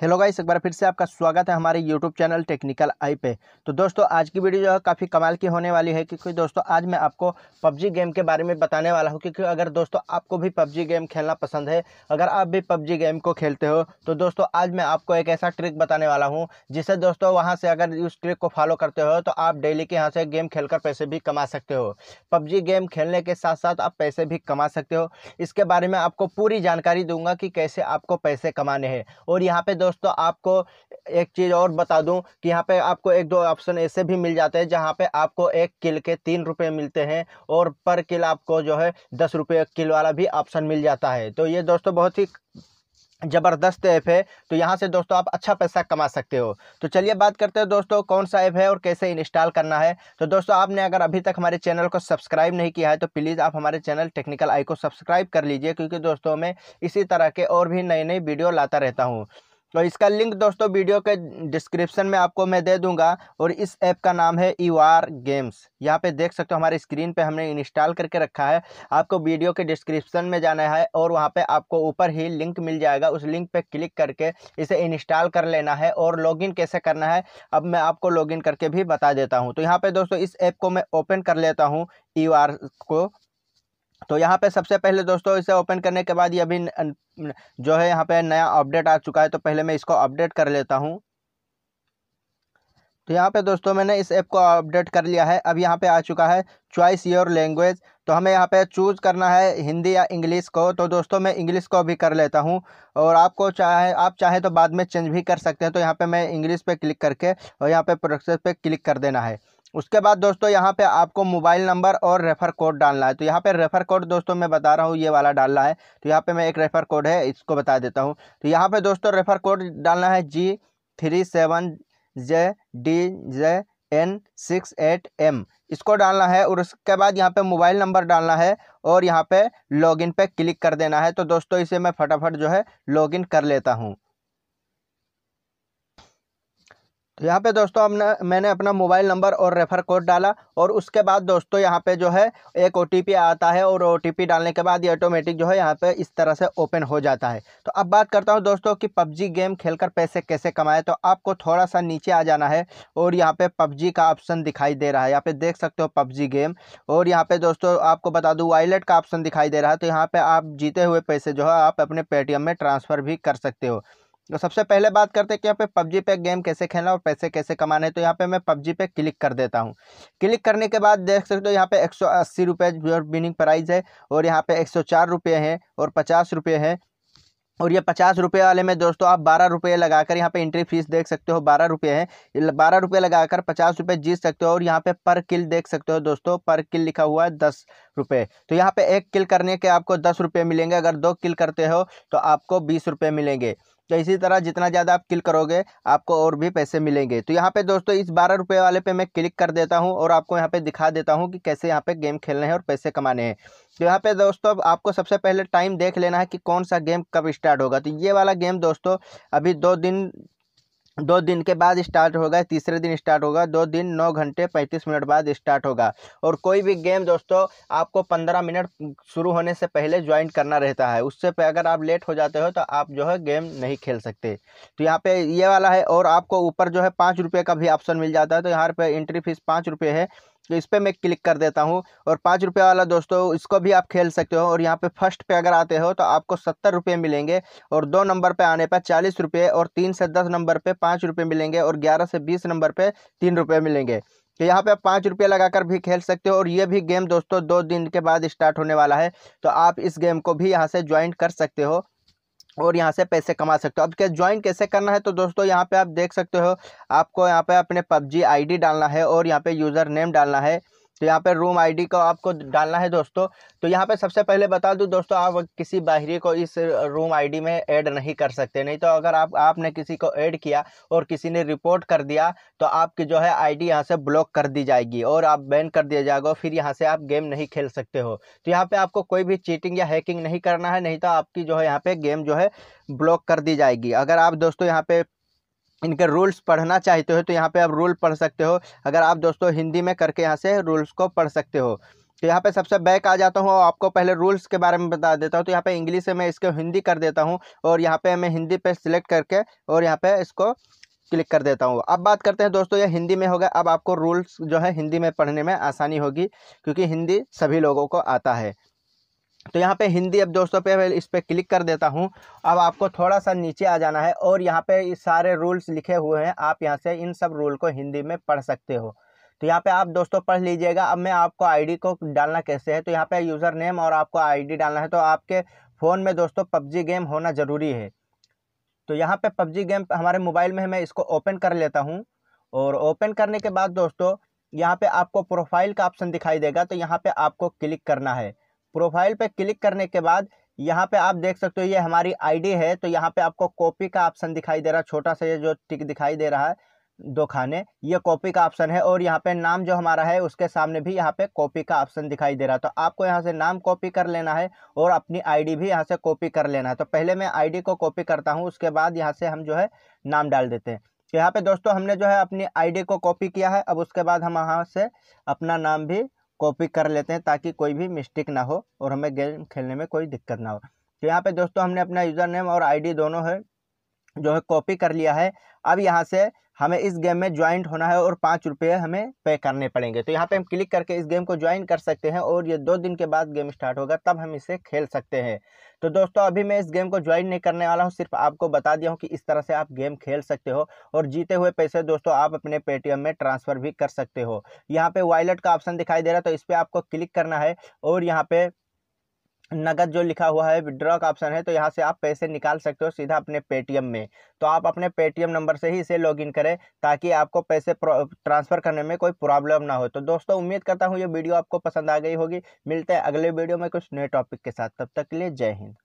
hello guys एक बार फिर से आपका स्वागत है हमारे यूट्यूब चैनल टेक्निकल आई पे तो दोस्तों आज की वीडियो जो है काफ़ी कमाल की होने वाली है क्योंकि दोस्तों आज मैं आपको पबजी गेम के बारे में बताने वाला हूँ क्योंकि अगर दोस्तों आपको भी पबजी गेम खेलना पसंद है अगर आप भी पबजी गेम को खेलते हो तो दोस्तों आज मैं आपको एक ऐसा ट्रिक बताने वाला हूँ जिसे दोस्तों वहाँ से अगर उस ट्रिक को फॉलो करते हो तो आप डेली के यहाँ से गेम खेल पैसे भी कमा सकते हो पबजी गेम खेलने के साथ साथ आप पैसे भी कमा सकते हो इसके बारे में आपको पूरी जानकारी दूंगा कि कैसे आपको पैसे कमाने हैं और यहाँ पर दोस्तों आपको एक चीज़ और बता दूं कि यहाँ पे आपको एक दो ऑप्शन ऐसे भी मिल जाते हैं जहाँ पे आपको एक किल के तीन रुपये मिलते हैं और पर किल आपको जो है दस रुपये किल वाला भी ऑप्शन मिल जाता है तो ये दोस्तों बहुत ही ज़बरदस्त ऐप है तो यहाँ से दोस्तों आप अच्छा पैसा कमा सकते हो तो चलिए बात करते हैं दोस्तों कौन सा ऐप है और कैसे इंस्टॉल करना है तो दोस्तों आपने अगर अभी तक हमारे चैनल को सब्सक्राइब नहीं किया है तो प्लीज़ आप हमारे चैनल टेक्निकल आई को सब्सक्राइब कर लीजिए क्योंकि दोस्तों मैं इसी तरह के और भी नई नई वीडियो लाता रहता हूँ तो इसका लिंक दोस्तों वीडियो के डिस्क्रिप्शन में आपको मैं दे दूंगा और इस ऐप का नाम है यू आर गेम्स यहाँ पे देख सकते हो हमारे स्क्रीन पे हमने इंस्टॉल करके रखा है आपको वीडियो के डिस्क्रिप्शन में जाना है और वहाँ पे आपको ऊपर ही लिंक मिल जाएगा उस लिंक पे क्लिक करके इसे इंस्टॉल कर लेना है और लॉग कैसे करना है अब मैं आपको लॉग करके भी बता देता हूँ तो यहाँ पर दोस्तों इस ऐप को मैं ओपन कर लेता हूँ ई e को तो यहाँ पे सबसे पहले दोस्तों इसे ओपन करने के बाद ये अभी जो है यहाँ पे नया अपडेट आ चुका है तो पहले मैं इसको अपडेट कर लेता हूँ तो यहाँ पे दोस्तों मैंने इस ऐप को अपडेट कर लिया है अब यहाँ पे आ चुका है चॉइस योर लैंग्वेज तो हमें यहाँ पे चूज़ करना है हिंदी या इंग्लिश को तो दोस्तों मैं इंग्लिश को भी कर लेता हूँ और आपको चाहे आप चाहे तो बाद में चेंज भी कर सकते हैं तो यहाँ पे मैं इंग्लिश पे क्लिक करके और यहाँ पे प्रोसेस पे क्लिक कर देना है उसके बाद दोस्तों यहाँ पे आपको मोबाइल नंबर और रेफ़र कोड डालना है तो यहाँ पे रेफ़र कोड दोस्तों मैं बता रहा हूँ ये वाला डालना है तो यहाँ पे मैं एक रेफ़र कोड है इसको बता देता हूँ तो यहाँ पे दोस्तों रेफ़र कोड डालना है G three seven J D J N six eight M इसको डालना है और उसके बाद यहाँ पे मोबाइल नंबर डालना है और यहाँ पे लॉगिन पे क्लिक कर देना है तो दोस्तों इसे मैं फटाफट जो है लॉगिन कर लेता हूँ तो यहाँ पे दोस्तों हमने मैंने अपना मोबाइल नंबर और रेफ़र कोड डाला और उसके बाद दोस्तों यहाँ पे जो है एक ओ आता है और ओ डालने के बाद ये ऑटोमेटिक जो है यहाँ पे इस तरह से ओपन हो जाता है तो अब बात करता हूँ दोस्तों कि पबजी गेम खेलकर पैसे कैसे कमाए तो आपको थोड़ा सा नीचे आ जाना है और यहाँ पर पबजी का ऑप्शन दिखाई दे रहा है यहाँ पर देख सकते हो पबजी गेम और यहाँ पर दोस्तों आपको बता दूँ वाइलेट का ऑप्शन दिखाई दे रहा है तो यहाँ पर आप जीते हुए पैसे जो है आप अपने पेटीएम में ट्रांसफ़र भी कर सकते हो तो सबसे पहले बात करते हैं कि यहाँ पे पबजी पे गेम कैसे खेलना और पैसे कैसे कमाने तो यहाँ पे मैं पबजी पे क्लिक कर देता हूँ क्लिक करने के बाद देख सकते हो यहाँ पे एक सौ अस्सी रुपये जो विनिंग प्राइज़ है और यहाँ पे एक सौ चार रुपये है और पचास रुपये है और ये पचास रुपये वाले में दोस्तों आप बारह रुपये लगाकर यहाँ पे एंट्री फीस देख सकते हो बारह रुपये है बारह रुपये लगाकर पचास रुपये जीत सकते हो और यहाँ पे पर किल देख सकते हो दोस्तों पर किल लिखा हुआ है दस रुपये तो यहाँ पे एक किल करने के आपको दस रुपये मिलेंगे अगर दो किल करते हो तो आपको बीस रुपये मिलेंगे तो इसी तरह जितना ज़्यादा आप क्लिक करोगे आपको और भी पैसे मिलेंगे तो यहाँ पे दोस्तों इस बारह रुपये वाले पे मैं क्लिक कर देता हूँ और आपको यहाँ पे दिखा देता हूँ कि कैसे यहाँ पे गेम खेलने हैं और पैसे कमाने हैं तो यहाँ पे दोस्तों अब आपको सबसे पहले टाइम देख लेना है कि कौन सा गेम कब स्टार्ट होगा तो ये वाला गेम दोस्तों अभी दो दिन दो दिन के बाद स्टार्ट होगा तीसरे दिन स्टार्ट होगा दो दिन नौ घंटे पैंतीस मिनट बाद स्टार्ट होगा और कोई भी गेम दोस्तों आपको पंद्रह मिनट शुरू होने से पहले ज्वाइन करना रहता है उससे पे अगर आप लेट हो जाते हो तो आप जो है गेम नहीं खेल सकते तो यहाँ पे ये वाला है और आपको ऊपर जो है पाँच रुपये का भी ऑप्शन मिल जाता है तो यहाँ पर एंट्री फीस पाँच रुपये है तो इस पर मैं क्लिक कर देता हूँ और पाँच रुपये वाला दोस्तों इसको भी आप खेल सकते हो और यहाँ पे फर्स्ट पे अगर आते हो तो आपको सत्तर रुपये मिलेंगे और दो नंबर पे आने पर चालीस रुपये और तीन से दस नंबर पे पाँच रुपये मिलेंगे और ग्यारह से बीस नंबर पे तीन रुपये मिलेंगे तो यहाँ पे आप पाँच रुपये लगाकर भी खेल सकते हो और ये भी गेम दोस्तों दो दिन के बाद स्टार्ट होने वाला है तो आप इस गेम को भी यहाँ से ज्वाइन कर सकते हो और यहाँ से पैसे कमा सकते हो अब क्या ज्वाइन कैसे करना है तो दोस्तों यहाँ पे आप देख सकते हो आपको यहाँ पे अपने पबजी आईडी डालना है और यहाँ पे यूज़र नेम डालना है तो यहाँ पर रूम आईडी को आपको डालना है दोस्तों तो यहाँ पर सबसे पहले बता दूँ दोस्तों आप किसी बाहरी को इस रूम आईडी में ऐड नहीं कर सकते नहीं तो अगर आप आपने किसी को ऐड किया और किसी ने रिपोर्ट कर दिया तो आपकी जो है आईडी डी यहाँ से ब्लॉक कर दी जाएगी और आप बैन कर दिया जाएगा फिर यहाँ से आप गेम नहीं खेल सकते हो तो यहाँ पर आपको कोई भी चीटिंग या हैकिंग नहीं करना है नहीं तो आपकी जो है यहाँ पर गेम जो है ब्लॉक कर दी जाएगी अगर आप दोस्तों यहाँ पर इनके रूल्स पढ़ना चाहते हो तो यहाँ पे आप रूल पढ़ सकते हो अगर आप दोस्तों हिंदी में करके यहाँ से रूल्स को पढ़ सकते हो तो यहाँ पे सबसे बैक आ जाता हूँ और आपको पहले रूल्स के बारे में बता देता हूँ तो यहाँ पे इंग्लिश से मैं इसको हिंदी कर देता हूँ और यहाँ पे मैं हिंदी पे सिलेक्ट करके और यहाँ पे इसको क्लिक कर देता हूँ अब बात करते हैं दोस्तों ये हिंदी में होगा अब आपको रूल्स जो है हिंदी में पढ़ने में आसानी होगी क्योंकि हिंदी सभी लोगों को आता है तो यहाँ पे हिंदी अब दोस्तों पे मैं इस पर क्लिक कर देता हूँ अब आपको थोड़ा सा नीचे आ जाना है और यहाँ पे सारे रूल्स लिखे हुए हैं आप यहाँ से इन सब रूल को हिंदी में पढ़ सकते हो तो यहाँ पे आप दोस्तों पढ़ लीजिएगा अब मैं आपको आईडी को डालना कैसे है तो यहाँ पे यूज़र नेम और आपको आई डालना है तो आपके फ़ोन में दोस्तों पबजी गेम होना ज़रूरी है तो यहाँ पर पबजी गेम हमारे मोबाइल में मैं इसको ओपन कर लेता हूँ और ओपन करने के बाद दोस्तों यहाँ पर आपको प्रोफाइल का ऑप्शन दिखाई देगा तो यहाँ पर आपको क्लिक करना है प्रोफाइल पे क्लिक करने के बाद यहाँ पे आप देख सकते हो ये हमारी आईडी है तो यहाँ पे आपको कॉपी का ऑप्शन दिखाई दे रहा है छोटा सा ये जो टिक दिखाई दे रहा है दो खाने ये कॉपी का ऑप्शन है और यहाँ पे नाम जो हमारा है उसके सामने भी यहाँ पे कॉपी का ऑप्शन दिखाई दे रहा है तो आपको यहाँ से नाम कॉपी कर लेना है और अपनी आईडी भी यहाँ से कॉपी कर लेना है तो पहले मैं आईडी को कॉपी करता हूँ उसके बाद यहाँ से हम जो है नाम डाल देते हैं तो यहाँ पे दोस्तों हमने जो है अपनी आई को कॉपी किया है अब उसके बाद हम यहाँ से अपना नाम भी कॉपी कर लेते हैं ताकि कोई भी मिस्टेक ना हो और हमें गेम खेलने में कोई दिक्कत ना हो तो यहाँ पे दोस्तों हमने अपना यूज़र नेम और आईडी दोनों है जो है कॉपी कर लिया है अब यहाँ से हमें इस गेम में ज्वाइंट होना है और पाँच रुपये हमें पे करने पड़ेंगे तो यहाँ पे हम क्लिक करके इस गेम को ज्वाइन कर सकते हैं और ये दो दिन के बाद गेम स्टार्ट होगा तब हम इसे खेल सकते हैं तो दोस्तों अभी मैं इस गेम को ज्वाइन नहीं करने वाला हूँ सिर्फ आपको बता दिया हूँ कि इस तरह से आप गेम खेल सकते हो और जीते हुए पैसे दोस्तों आप अपने पेटीएम में ट्रांसफ़र भी कर सकते हो यहाँ पर वॉलेट का ऑप्शन दिखाई दे रहा है तो इस पर आपको क्लिक करना है और यहाँ पर नगद जो लिखा हुआ है विड्रॉ का ऑप्शन है तो यहाँ से आप पैसे निकाल सकते हो सीधा अपने पेटीएम में तो आप अपने पेटीएम नंबर से ही इसे लॉगिन करें ताकि आपको पैसे ट्रांसफ़र करने में कोई प्रॉब्लम ना हो तो दोस्तों उम्मीद करता हूँ ये वीडियो आपको पसंद आ गई होगी मिलते हैं अगले वीडियो में कुछ नए टॉपिक के साथ तब तक के लिए जय हिंद